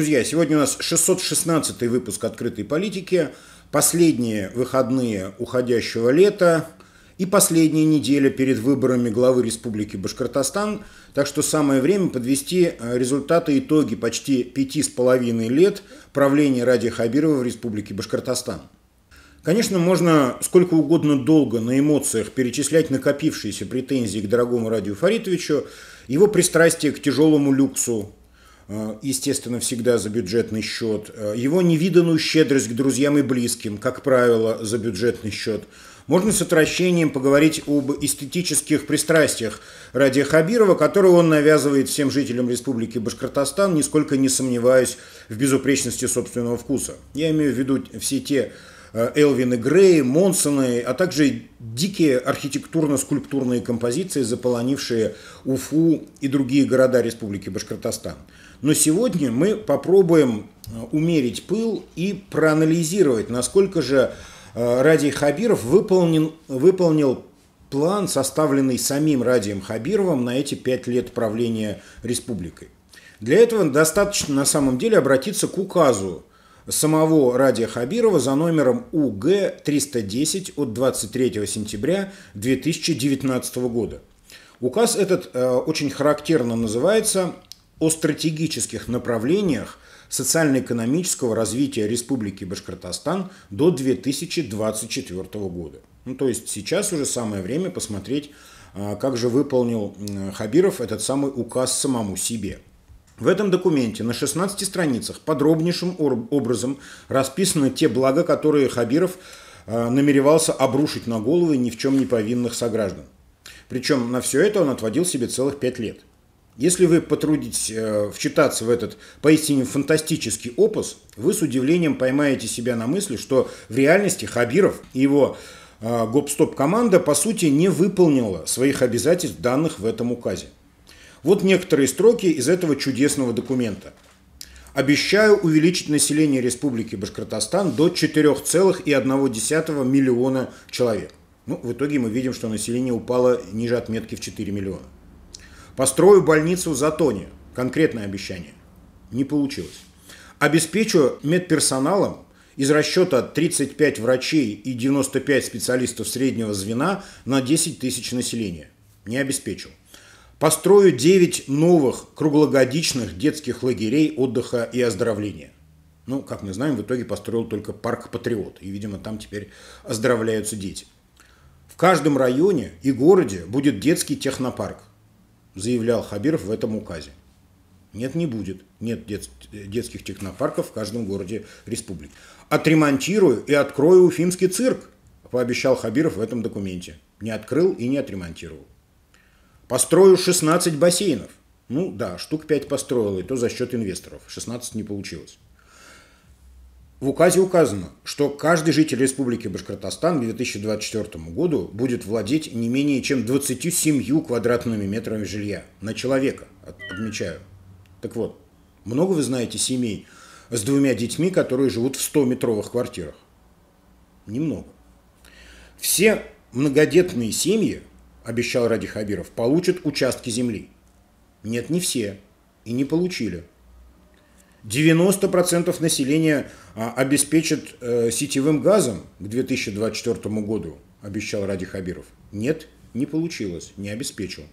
друзья, сегодня у нас 616 выпуск «Открытой политики», последние выходные уходящего лета и последняя неделя перед выборами главы Республики Башкортостан. Так что самое время подвести э, результаты итоги почти пяти с половиной лет правления Ради Хабирова в Республике Башкортостан. Конечно, можно сколько угодно долго на эмоциях перечислять накопившиеся претензии к дорогому Радию Фаритовичу, его пристрастие к тяжелому люксу, Э, естественно, всегда за бюджетный счет, э, его невиданную щедрость к друзьям и близким, как правило, за бюджетный счет. Можно с отвращением поговорить об эстетических пристрастиях Ради Хабирова, которые он навязывает всем жителям Республики Башкортостан, нисколько не сомневаясь в безупречности собственного вкуса. Я имею в виду все те э, Элвины Грей, Монсоны, а также дикие архитектурно-скульптурные композиции, заполонившие Уфу и другие города Республики Башкортостан – но сегодня мы попробуем э, умерить пыл и проанализировать, насколько же э, Ради Хабиров выполнен, выполнил план, составленный самим Радием Хабировым на эти пять лет правления республикой. Для этого достаточно на самом деле обратиться к указу самого Радия Хабирова за номером УГ-310 от 23 сентября 2019 года. Указ этот э, очень характерно называется о стратегических направлениях социально-экономического развития Республики Башкортостан до 2024 года. Ну, то есть сейчас уже самое время посмотреть, а, как же выполнил Хабиров этот самый указ самому себе. В этом документе на 16 страницах подробнейшим образом расписаны те блага, которые Хабиров а, намеревался обрушить на головы ни в чем не повинных сограждан. Причем на все это он отводил себе целых 5 лет – если вы потрудитесь э, вчитаться в этот поистине фантастический опус, вы с удивлением поймаете себя на мысли, что в реальности Хабиров и его э, гоп-стоп-команда по сути не выполнила своих обязательств, данных в этом указе. Вот некоторые строки из этого чудесного документа. Обещаю увеличить население Республики Башкортостан до 4,1 миллиона человек. Ну, в итоге мы видим, что население упало ниже отметки в 4 миллиона. Построю больницу в Затоне, Конкретное обещание. Не получилось. Обеспечу медперсоналом из расчета 35 врачей и 95 специалистов среднего звена на 10 тысяч населения. Не обеспечил. Построю 9 новых круглогодичных детских лагерей отдыха и оздоровления. Ну, как мы знаем, в итоге построил только парк «Патриот», и, видимо, там теперь оздоровляются дети. В каждом районе и городе будет детский технопарк заявлял Хабиров в этом указе. Нет, не будет. Нет детских технопарков в каждом городе республики. Отремонтирую и открою уфимский цирк, пообещал Хабиров в этом документе. Не открыл и не отремонтировал. Построю 16 бассейнов. Ну да, штук 5 построил, и то за счет инвесторов. 16 не получилось. В указе указано, что каждый житель Республики Башкортостан к 2024 году будет владеть не менее чем 27 квадратными метрами жилья на человека, отмечаю. Так вот, много вы знаете семей с двумя детьми, которые живут в 100-метровых квартирах? Немного. Все многодетные семьи, обещал Ради Хабиров, получат участки земли. Нет, не все. И не получили. 90% населения а, обеспечат э, сетевым газом к 2024 году, обещал Ради Хабиров. Нет, не получилось, не обеспечил.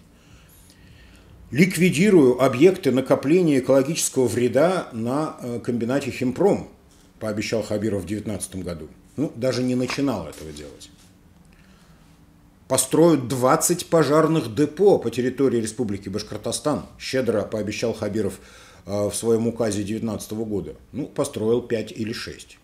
Ликвидирую объекты накопления экологического вреда на э, комбинате «Химпром», пообещал Хабиров в 2019 году. Ну, даже не начинал этого делать. Построю 20 пожарных депо по территории Республики Башкортостан, щедро пообещал Хабиров Э, в своем указе 2019 года? Ну, построил 5 или 6.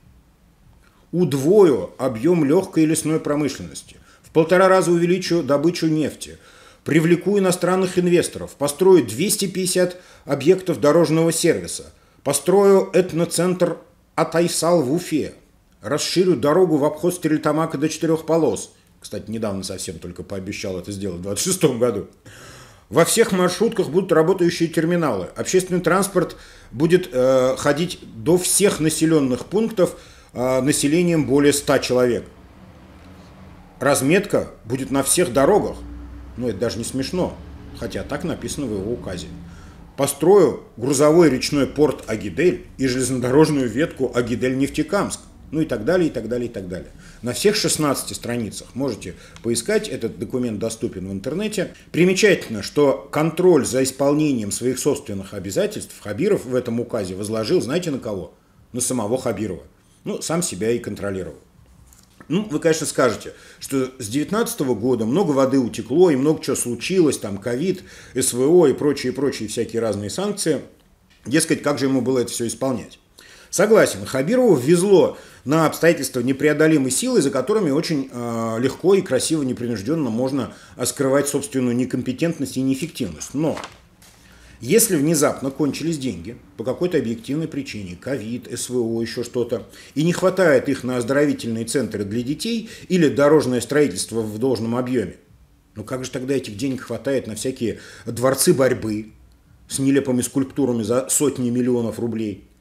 Удвою объем легкой лесной промышленности. В полтора раза увеличу добычу нефти. Привлеку иностранных инвесторов. Построю 250 объектов дорожного сервиса. Построю этноцентр Атайсал в Уфе. Расширю дорогу в обход Стерлитамака до четырех полос. Кстати, недавно совсем только пообещал это сделать в 26 году. Во всех маршрутках будут работающие терминалы. Общественный транспорт будет э, ходить до всех населенных пунктов э, населением более 100 человек. Разметка будет на всех дорогах. Ну, это даже не смешно, хотя так написано в его указе. Построю грузовой речной порт Агидель и железнодорожную ветку Агидель-Нефтекамск ну и так далее, и так далее, и так далее. На всех 16 страницах можете поискать, этот документ доступен в интернете. Примечательно, что контроль за исполнением своих собственных обязательств Хабиров в этом указе возложил, знаете, на кого? На самого Хабирова. Ну, сам себя и контролировал. Ну, вы, конечно, скажете, что с 2019 года много воды утекло и много чего случилось, там ковид, СВО и прочие-прочие всякие разные санкции. Дескать, как же ему было это все исполнять? Согласен, Хабирову везло на обстоятельства непреодолимой силы, за которыми очень э, легко и красиво, непринужденно можно э, скрывать собственную некомпетентность и неэффективность. Но если внезапно кончились деньги по какой-то объективной причине, ковид, СВО, еще что-то, и не хватает их на оздоровительные центры для детей или дорожное строительство в должном объеме, ну как же тогда этих денег хватает на всякие дворцы борьбы с нелепыми скульптурами за сотни миллионов рублей –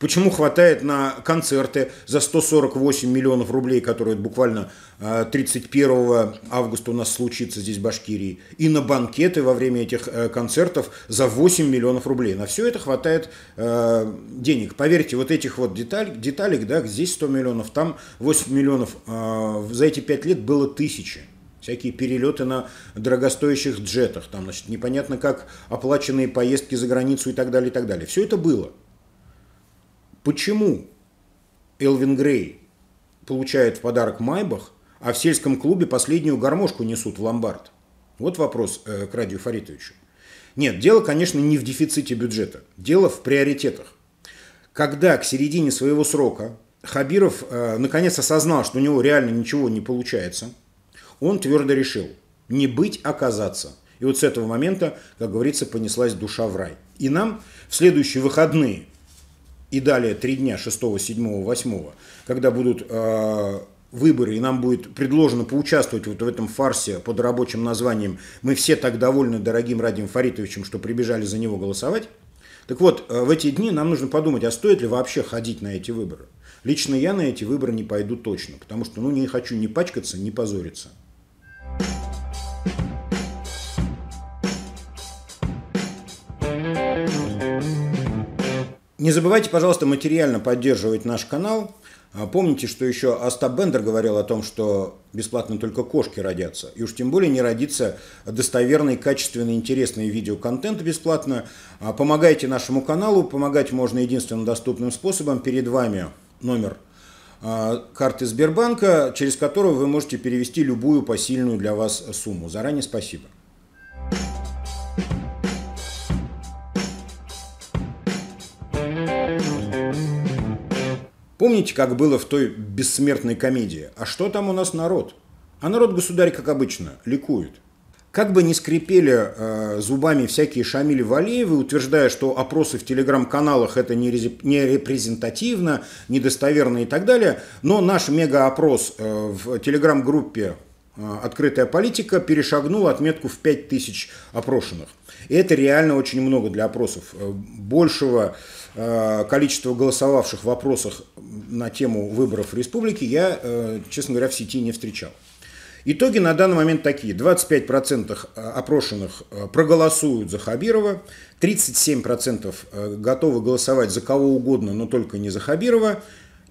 Почему хватает на концерты за 148 миллионов рублей, которые буквально 31 э, августа у нас случится здесь в Башкирии, и на банкеты во время этих э, концертов за 8 миллионов рублей. На все это хватает э, денег. Поверьте, вот этих вот деталь, деталек, да, здесь 100 миллионов, там 8 миллионов, за эти 5 лет было тысячи всякие перелеты на дорогостоящих джетах, там, значит, непонятно как оплаченные поездки за границу и так далее, и так далее. Все это было почему Элвин Грей получает в подарок Майбах, а в сельском клубе последнюю гармошку несут в ломбард? Вот вопрос э, к Радию Фаритовичу. Нет, дело, конечно, не в дефиците бюджета. Дело в приоритетах. Когда к середине своего срока Хабиров э, наконец осознал, что у него реально ничего не получается, он твердо решил не быть, оказаться. А И вот с этого момента, как говорится, понеслась душа в рай. И нам в следующие выходные и далее три дня 6, 7, 8, когда будут э, выборы, и нам будет предложено поучаствовать вот в этом фарсе под рабочим названием «Мы все так довольны дорогим Радием Фаритовичем, что прибежали за него голосовать», так вот, э, в эти дни нам нужно подумать, а стоит ли вообще ходить на эти выборы. Лично я на эти выборы не пойду точно, потому что ну, не хочу ни пачкаться, ни позориться. Не забывайте, пожалуйста, материально поддерживать наш канал. А, помните, что еще Остап Бендер говорил о том, что бесплатно только кошки родятся. И уж тем более не родится достоверный, качественный, интересный видеоконтент бесплатно. А, помогайте нашему каналу. Помогать можно единственным доступным способом. Перед вами номер а, карты Сбербанка, через которую вы можете перевести любую посильную для вас сумму. Заранее спасибо. Помните, как было в той бессмертной комедии? А что там у нас народ? А народ государь, как обычно, ликует. Как бы ни скрипели э, зубами всякие Шамили Валиевы, утверждая, что опросы в телеграм-каналах это не, реп не репрезентативно, недостоверно и так далее, но наш мега-опрос э, в телеграм-группе э, «Открытая политика» перешагнул отметку в 5000 опрошенных. И это реально очень много для опросов. Э, большего э, количества голосовавших в опросах на тему выборов в республике я, э, честно говоря, в сети не встречал. Итоги на данный момент такие. 25% э, опрошенных э, проголосуют за Хабирова, 37% готовы голосовать за кого угодно, но только не за Хабирова,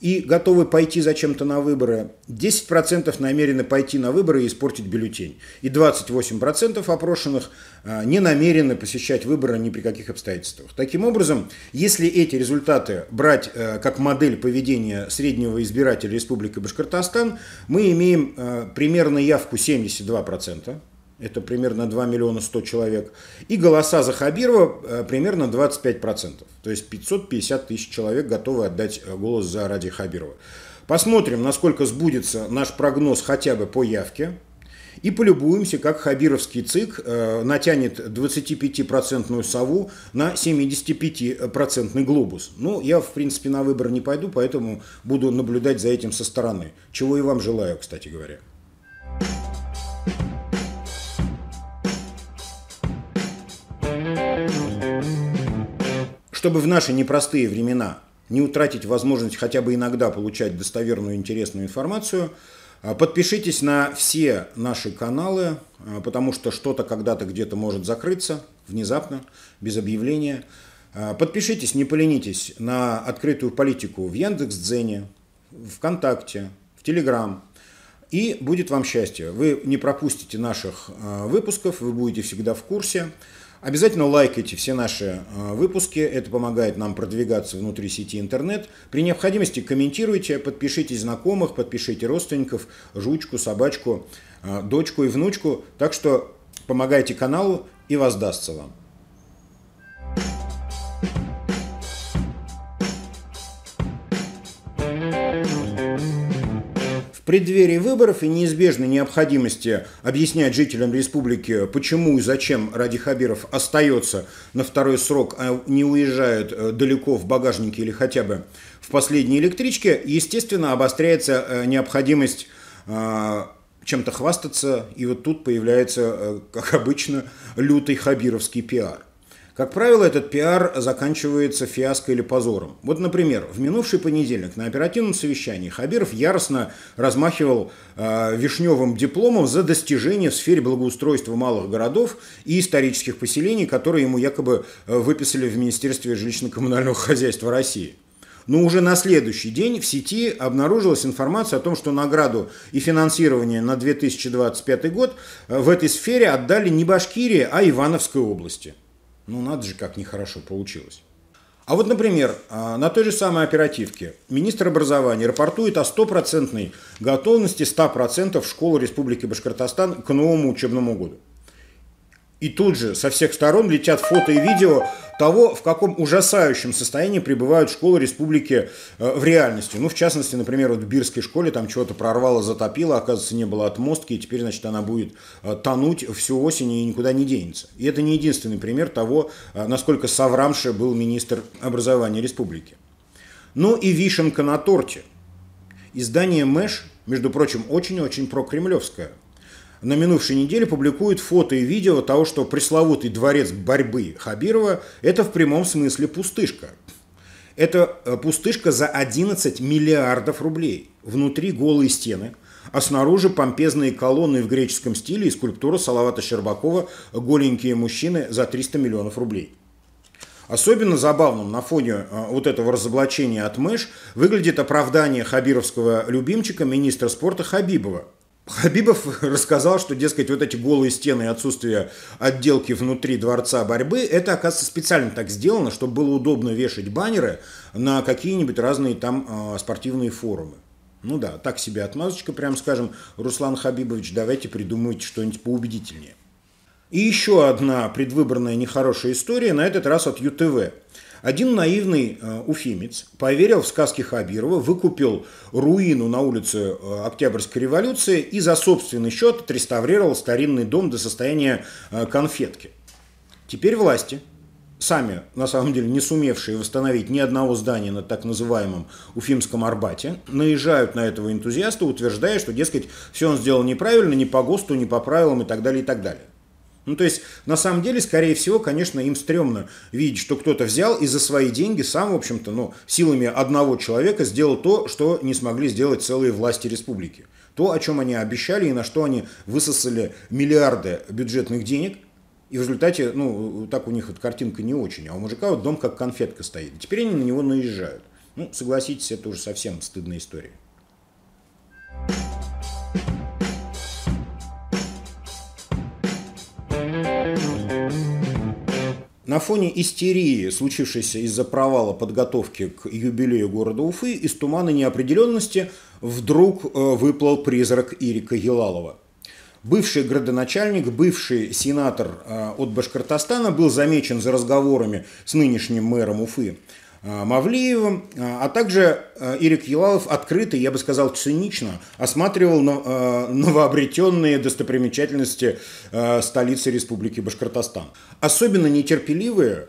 и готовы пойти зачем-то на выборы, 10% намерены пойти на выборы и испортить бюллетень. И 28% опрошенных а, не намерены посещать выборы ни при каких обстоятельствах. Таким образом, если эти результаты брать э, как модель поведения среднего избирателя Республики Башкортостан, мы имеем э, примерно явку 72% это примерно 2 миллиона 100 человек, и голоса за Хабирова э, примерно 25%, то есть 550 тысяч человек готовы отдать э, голос за ради Хабирова. Посмотрим, насколько сбудется наш прогноз хотя бы по явке, и полюбуемся, как хабировский ЦИК э, натянет 25-процентную сову на 75-процентный глобус. Ну, я, в принципе, на выбор не пойду, поэтому буду наблюдать за этим со стороны. Чего и вам желаю, кстати говоря. Чтобы в наши непростые времена не утратить возможность хотя бы иногда получать достоверную интересную информацию, а, подпишитесь на все наши каналы, а, потому что что-то когда-то где-то может закрыться внезапно, без объявления. А, подпишитесь, не поленитесь на открытую политику в Яндекс.Дзене, ВКонтакте, в Телеграм. И будет вам счастье. Вы не пропустите наших выпусков, вы будете всегда в курсе. Обязательно лайкайте все наши а, выпуски, это помогает нам продвигаться внутри сети интернет. При необходимости комментируйте, подпишите знакомых, подпишите родственников, жучку, собачку, а, дочку и внучку. Так что помогайте каналу и воздастся вам. преддверии выборов и неизбежной необходимости объяснять жителям республики, почему и зачем Ради Хабиров остается на второй срок, а не уезжает э, далеко в багажнике или хотя бы в последней электричке, естественно, обостряется э, необходимость э, чем-то хвастаться, и вот тут появляется, как обычно, лютый хабировский пиар. Как правило, этот пиар заканчивается фиаско или позором. Вот, например, в минувший понедельник на оперативном совещании Хабиров яростно размахивал э, вишневым дипломом за достижения в сфере благоустройства малых городов и исторических поселений, которые ему якобы э, выписали в Министерстве жилищно-коммунального хозяйства России. Но уже на следующий день в сети обнаружилась информация о том, что награду и финансирование на 2025 год э, в этой сфере отдали не Башкирии, а Ивановской области – ну надо же, как нехорошо получилось. А вот, например, а, на той же самой оперативке министр образования рапортует о стопроцентной готовности 100% школ Республики Башкортостан к новому учебному году. И тут же со всех сторон летят фото и видео того, в каком ужасающем состоянии пребывают школы республики э, в реальности. Ну, в частности, например, вот в Бирской школе там чего-то прорвало, затопило, оказывается, не было отмостки, и теперь, значит, она будет э, тонуть всю осень и никуда не денется. И это не единственный пример того, э, насколько соврамше был министр образования республики. Ну и вишенка на торте. Издание «Мэш», между прочим, очень-очень прокремлевское – на минувшей неделе публикует фото и видео того, что пресловутый дворец борьбы Хабирова – это в прямом смысле пустышка. Это э, пустышка за 11 миллиардов рублей. Внутри голые стены, а снаружи помпезные колонны в греческом стиле и скульптура Салавата Щербакова «Голенькие мужчины» за 300 миллионов рублей. Особенно забавным на фоне э, вот этого разоблачения от Мэш выглядит оправдание хабировского любимчика министра спорта Хабибова – Хабибов рассказал, что, дескать, вот эти голые стены и отсутствие отделки внутри дворца борьбы, это, оказывается, специально так сделано, чтобы было удобно вешать баннеры на какие-нибудь разные там э, спортивные форумы. Ну да, так себе отмазочка, прям скажем, Руслан Хабибович, давайте придумайте что-нибудь поубедительнее. И еще одна предвыборная нехорошая история, на этот раз от ЮТВ. Один наивный э, уфимец поверил в сказки Хабирова, выкупил руину на улице э, Октябрьской революции и за собственный счет отреставрировал старинный дом до состояния э, конфетки. Теперь власти, сами на самом деле не сумевшие восстановить ни одного здания на так называемом Уфимском Арбате, наезжают на этого энтузиаста, утверждая, что, дескать, все он сделал неправильно, не по ГОСТу, не по правилам и так далее, и так далее. Ну, то есть, на самом деле, скорее всего, конечно, им стрёмно видеть, что кто-то взял и за свои деньги сам, в общем-то, ну, силами одного человека сделал то, что не смогли сделать целые власти республики. То, о чем они обещали и на что они высосали миллиарды бюджетных денег, и в результате, ну, так у них вот картинка не очень, а у мужика вот дом как конфетка стоит. Теперь они на него наезжают. Ну, согласитесь, это уже совсем стыдная история. На фоне истерии, случившейся из-за провала подготовки к юбилею города Уфы, из тумана неопределенности вдруг э, выплыл призрак Ирика Елалова. Бывший градоначальник, бывший сенатор э, от Башкортостана был замечен за разговорами с нынешним мэром Уфы. Э, Мавлиевым, э, а также э, Ирик Елалов открыто, я бы сказал, цинично осматривал новообретенные достопримечательности столицы Республики Башкортостан. Особенно нетерпеливые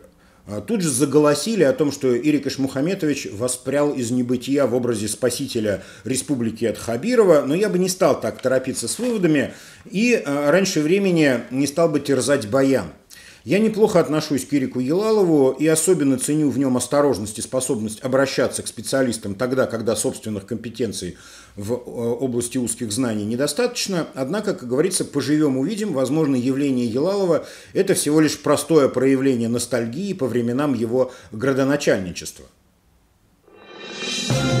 тут же заголосили о том, что Ирик Ишмухаметович воспрял из небытия в образе спасителя республики от Хабирова, но я бы не стал так торопиться с выводами и раньше времени не стал бы терзать баян. Я неплохо отношусь к Ирику Елалову и особенно ценю в нем осторожность и способность обращаться к специалистам тогда, когда собственных компетенций в э, области узких знаний недостаточно. Однако, как говорится, поживем увидим. Возможно, явление Елалова – это всего лишь простое проявление ностальгии по временам его градоначальничества. thank you